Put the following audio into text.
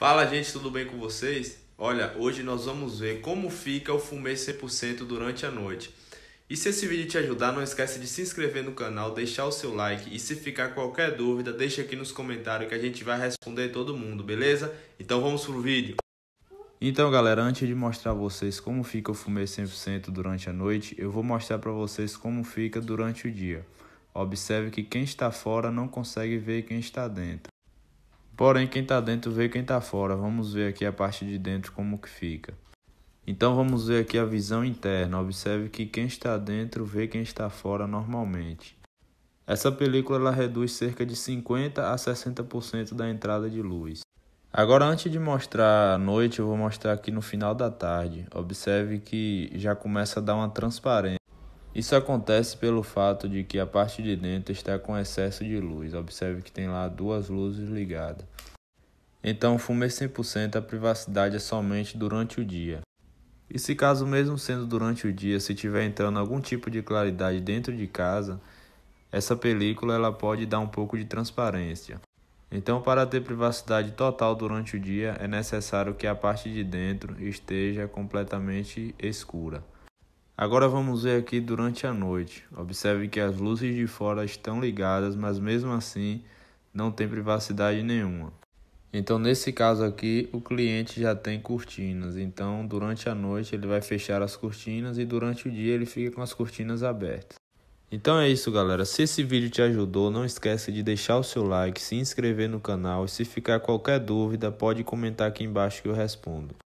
Fala gente, tudo bem com vocês? Olha, hoje nós vamos ver como fica o fumê 100% durante a noite. E se esse vídeo te ajudar, não esquece de se inscrever no canal, deixar o seu like e se ficar qualquer dúvida, deixa aqui nos comentários que a gente vai responder todo mundo, beleza? Então vamos pro vídeo. Então galera, antes de mostrar a vocês como fica o fumê 100% durante a noite, eu vou mostrar para vocês como fica durante o dia. Observe que quem está fora não consegue ver quem está dentro. Porém, quem está dentro vê quem está fora. Vamos ver aqui a parte de dentro como que fica. Então vamos ver aqui a visão interna. Observe que quem está dentro vê quem está fora normalmente. Essa película ela reduz cerca de 50 a 60% da entrada de luz. Agora, antes de mostrar a noite, eu vou mostrar aqui no final da tarde. Observe que já começa a dar uma transparência. Isso acontece pelo fato de que a parte de dentro está com excesso de luz. Observe que tem lá duas luzes ligadas. Então, fume 100% a privacidade é somente durante o dia. E se caso mesmo sendo durante o dia, se tiver entrando algum tipo de claridade dentro de casa, essa película ela pode dar um pouco de transparência. Então, para ter privacidade total durante o dia, é necessário que a parte de dentro esteja completamente escura. Agora vamos ver aqui durante a noite. Observe que as luzes de fora estão ligadas, mas mesmo assim não tem privacidade nenhuma. Então, nesse caso aqui, o cliente já tem cortinas. Então, durante a noite ele vai fechar as cortinas e durante o dia ele fica com as cortinas abertas. Então é isso, galera. Se esse vídeo te ajudou, não esqueça de deixar o seu like, se inscrever no canal e se ficar qualquer dúvida, pode comentar aqui embaixo que eu respondo.